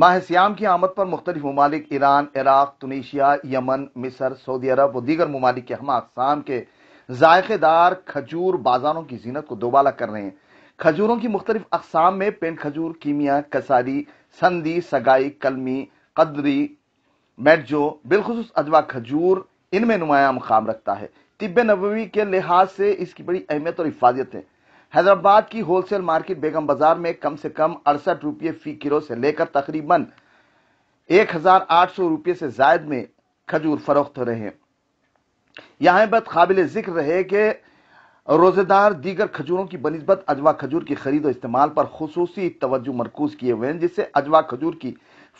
माह श्याम की आमद पर मुख्तलिफ ममालिक ईरान इराक तुनिशिया यमन मिसर सऊदी अरब व दीगर ममालिक के हम अकसाम के जायकेदार खजूर बाजारों की जीनत को दोबाला कर रहे हैं खजूरों की मुख्तलिफ अकसाम में पेंट खजूर कीमिया कसारी संदी सगाई कलमी कदरी मेटजो बिलखसूस अजवा खजूर इनमें नुमाया मुकाम रखता है तिब नबी के लिहाज से इसकी बड़ी अहमियत और हिफाजत है हैदराबाद की होलसेल मार्केट बेगम बाजार में कम से कम अड़सठ रुपये फी किलो से लेकर तकरीबन एक हजार आठ सौ रुपये से जायद में खजूर फरोख्त हो रहे हैं यहाँ बद काबिल जिक्र रहे कि रोजेदार दीगर खजूरों की बनस्बत अजवा खजूर की खरीद और इस्तेमाल पर खसूस तोज्जो मरकूज किए हुए हैं जिससे अजवा खजूर की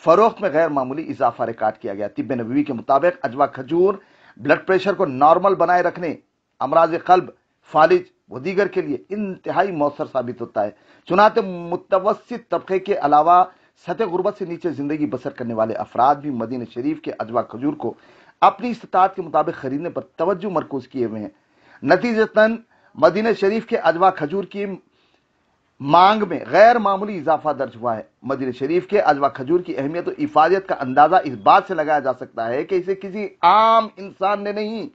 फरोख्त में गैर मामूली इजाफा रिकॉर्ड किया गया तिब नबी के मुताबिक अजवा खजूर ब्लड प्रेशर को नॉर्मल बनाए रखने अमराज कल्ब फालिज वो दीगर के लिए इंतहाई मौसर साबित होता है चुनाते मुतवसित तबके के अलावा सतह गुरबत से नीचे ज़िंदगी बसर करने वाले अफराद भी मदीन शरीफ के अजवा खजूर को अपनी इस्तात के मुताबिक खरीदने पर तवज्जो मरकूज किए हुए हैं नतीजतन मदीन शरीफ के अजवा खजूर की मांग में गैर मामूली इजाफा दर्ज हुआ है मदीन शरीफ के अजवा खजूर की अहमियत और इफादियत का अंदाज़ा इस बात से लगाया जा सकता है कि इसे किसी आम इंसान ने नहीं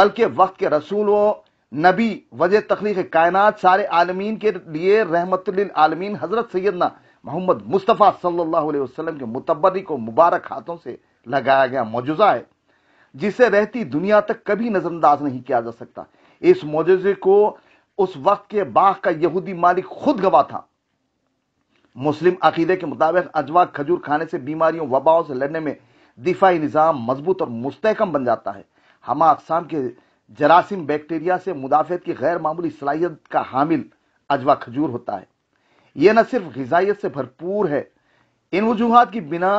बल्कि वक्त के रसूलों नबी वजह तख्लीक कायनात सारे आलमीन के लिए रहमत आलमीन हजरत सैदना मोहम्मद मुस्तफ़ा सल्लल्लाहु अलैहि वसल्लम के मुतबरी को मुबारक हाथों से लगाया गया मौजूदा है जिसे रहती दुनिया तक कभी नज़रअंदाज नहीं किया जा सकता इस मौजे को उस वक्त के बाग का यहूदी मालिक खुद गवा था मुस्लिम अकीदे के मुताबिक अजवा खजूर खाने से बीमारियों वबाओं से लड़ने में दिफाही निज़ाम मजबूत और मुस्तकम बन जाता है हम अकसाम के जरासीम बैक्टीरिया से मुदाफ़त की गैर मामूली सलाहियत का हामिल अजवा खजूर होता है यह न सिर्फ गजाइत से भरपूर है इन वजूहत की बिना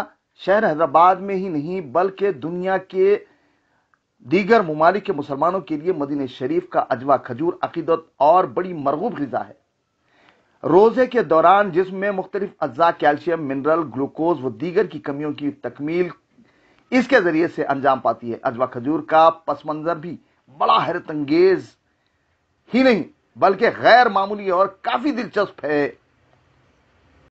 शहर हैदराबाद में ही नहीं बल्कि दुनिया के दीगर ममालिक के मुसलमानों के लिए मदीन शरीफ का अजवा खजूर अकीदत और बड़ी मरगूब गजा है रोज़े के दौरान जिसमें मुख्तलिफ अज्जा कैल्शियम मिनरल ग्लूकोज व दीगर की कमियों की तकमील इसके जरिए से अंजाम पाती है अजवा खजूर का पस मंजर भी बड़ा हैरत अंगेज ही नहीं बल्कि गैर मामूली और काफ़ी दिलचस्प है